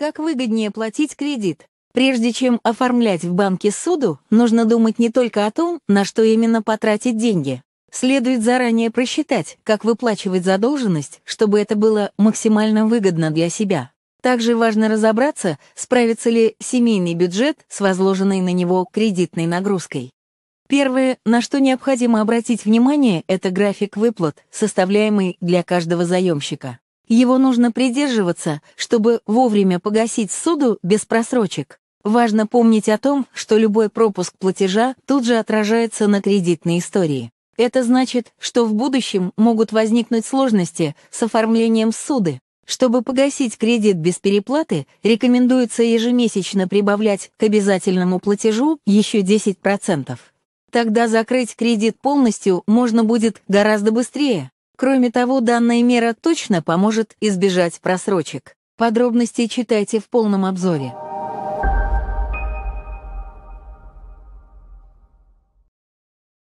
Как выгоднее платить кредит? Прежде чем оформлять в банке суду, нужно думать не только о том, на что именно потратить деньги. Следует заранее просчитать, как выплачивать задолженность, чтобы это было максимально выгодно для себя. Также важно разобраться, справится ли семейный бюджет с возложенной на него кредитной нагрузкой. Первое, на что необходимо обратить внимание, это график выплат, составляемый для каждого заемщика. Его нужно придерживаться, чтобы вовремя погасить суду без просрочек. Важно помнить о том, что любой пропуск платежа тут же отражается на кредитной истории. Это значит, что в будущем могут возникнуть сложности с оформлением суды. Чтобы погасить кредит без переплаты, рекомендуется ежемесячно прибавлять к обязательному платежу еще 10%. Тогда закрыть кредит полностью можно будет гораздо быстрее. Кроме того, данная мера точно поможет избежать просрочек. Подробности читайте в полном обзоре.